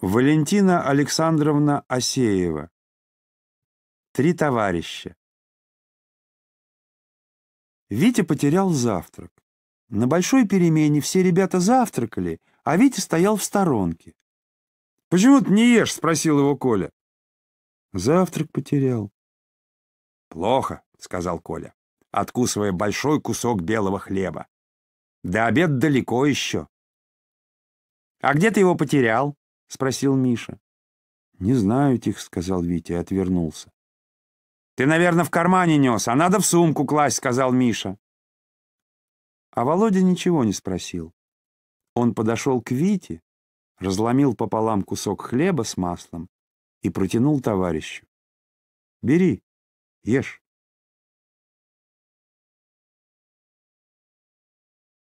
Валентина Александровна Осеева. Три товарища. Витя потерял завтрак. На большой перемене все ребята завтракали, а Витя стоял в сторонке. «Почему ты не ешь?» — спросил его Коля. «Завтрак потерял». «Плохо», — сказал Коля, откусывая большой кусок белого хлеба. Да обед далеко еще. «А где ты его потерял?» — спросил Миша. «Не знаю, тихо», — сказал Витя и отвернулся. «Ты, наверное, в кармане нес, а надо в сумку класть», — сказал Миша. А Володя ничего не спросил. Он подошел к Вите, разломил пополам кусок хлеба с маслом и протянул товарищу. «Бери, ешь».